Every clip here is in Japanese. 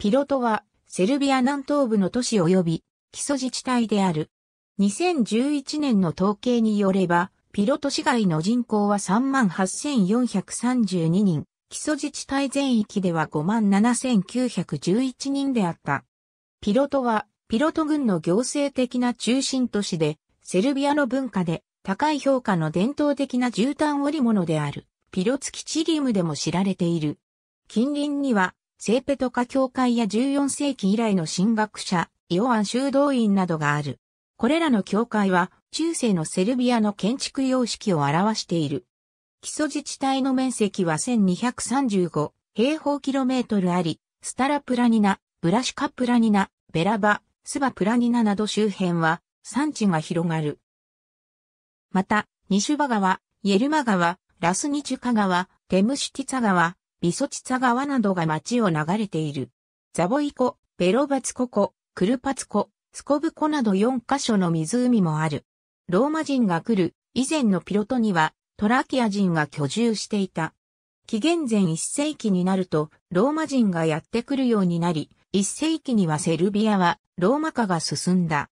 ピロトは、セルビア南東部の都市及び、基礎自治体である。2011年の統計によれば、ピロト市外の人口は38,432人、基礎自治体全域では57,911人であった。ピロトは、ピロト軍の行政的な中心都市で、セルビアの文化で高い評価の伝統的な絨毯織物である、ピロツキチリウムでも知られている。近隣には、セーペトカ教会や14世紀以来の神学者、イオアン修道院などがある。これらの教会は、中世のセルビアの建築様式を表している。基礎自治体の面積は1235平方キロメートルあり、スタラプラニナ、ブラシカプラニナ、ベラバ、スバプラニナなど周辺は産地が広がる。また、ニシュバ川、イエルマ川、ラスニチュカ川、テムシティツァ川、ビソチツァ川などが町を流れている。ザボイコ、ベロバツコ湖、クルパツコ、スコブ湖など4カ所の湖もある。ローマ人が来る以前のピロトにはトラキア人が居住していた。紀元前1世紀になるとローマ人がやってくるようになり、1世紀にはセルビアはローマ化が進んだ。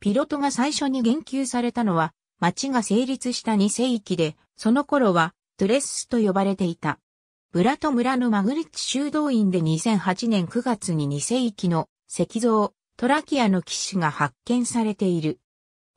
ピロトが最初に言及されたのは町が成立した2世紀で、その頃はトレススと呼ばれていた。ブラト村のマグリッチ修道院で2008年9月に2世紀の石像、トラキアの騎士が発見されている。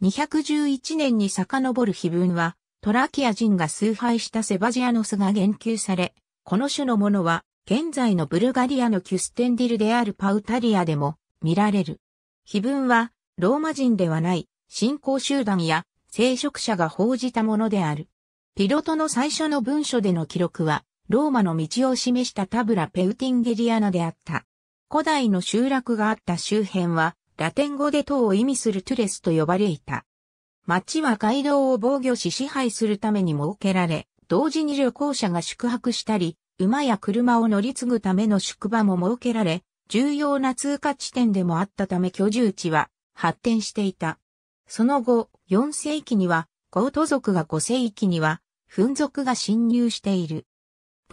211年に遡る碑文は、トラキア人が崇拝したセバジアノスが言及され、この種のものは、現在のブルガリアのキュステンディルであるパウタリアでも見られる。碑文は、ローマ人ではない、信仰集団や、聖職者が報じたものである。ピロトの最初の文書での記録は、ローマの道を示したタブラ・ペウティンゲリアナであった。古代の集落があった周辺は、ラテン語で塔を意味するトゥレスと呼ばれいた。町は街道を防御し支配するために設けられ、同時に旅行者が宿泊したり、馬や車を乗り継ぐための宿場も設けられ、重要な通過地点でもあったため居住地は発展していた。その後、4世紀には、ゴート族が5世紀には、フン族が侵入している。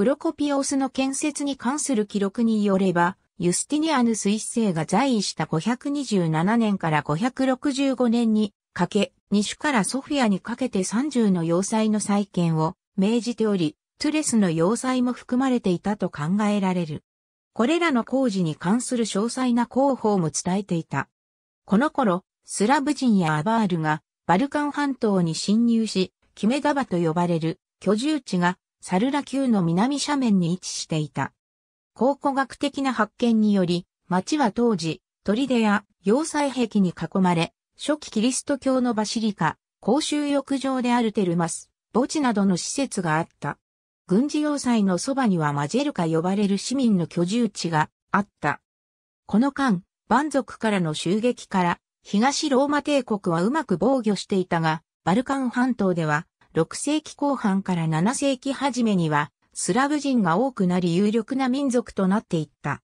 プロコピオスの建設に関する記録によれば、ユスティニアヌス一世が在位した527年から565年にかけ、西からソフィアにかけて30の要塞の再建を命じており、トゥレスの要塞も含まれていたと考えられる。これらの工事に関する詳細な広報も伝えていた。この頃、スラブ人やアバールがバルカン半島に侵入し、キメダバと呼ばれる居住地がサルラ級の南斜面に位置していた。考古学的な発見により、町は当時、砦や要塞壁に囲まれ、初期キリスト教のバシリカ、公衆浴場であるテルマス、墓地などの施設があった。軍事要塞のそばにはマジェルカ呼ばれる市民の居住地があった。この間、蛮族からの襲撃から、東ローマ帝国はうまく防御していたが、バルカン半島では6世紀後半から7世紀初めには、スラブ人が多くなり有力な民族となっていった。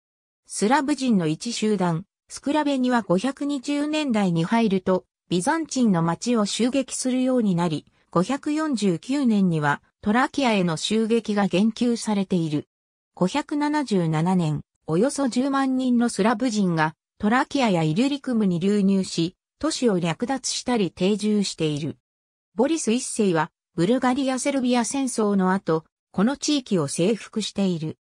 スラブ人の一集団、スクラベには520年代に入ると、ビザンチンの町を襲撃するようになり、549年にはトラキアへの襲撃が言及されている。577年、およそ10万人のスラブ人がトラキアやイリュリクムに流入し、都市を略奪したり定住している。ボリス一世はブルガリア・セルビア戦争の後、この地域を征服している。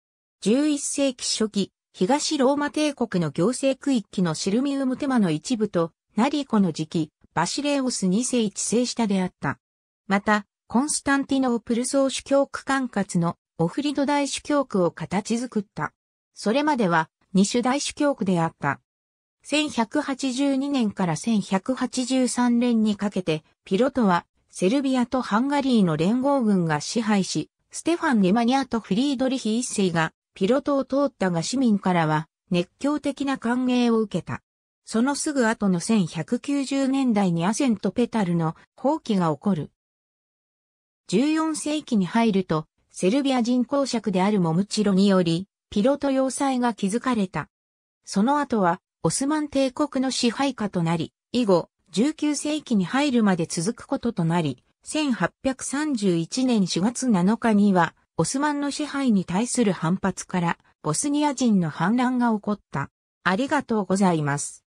11世紀初期、東ローマ帝国の行政区域のシルミウムテマの一部と、ナリコの時期、バシレオス2世一世下であった。また、コンスタンティノープル総主教区管轄のオフリド大主教区を形作った。それまでは二種大主教区であった。1182年から1183年にかけて、ピロトはセルビアとハンガリーの連合軍が支配し、ステファン・ネマニアとフリードリヒ一世がピロトを通ったが市民からは熱狂的な歓迎を受けた。そのすぐ後の1190年代にアセント・ペタルの放棄が起こる。14世紀に入ると、セルビア人公爵であるモムチロにより、ピロト要塞が築かれた。その後は、オスマン帝国の支配下となり、以後、19世紀に入るまで続くこととなり、1831年4月7日には、オスマンの支配に対する反発から、ボスニア人の反乱が起こった。ありがとうございます。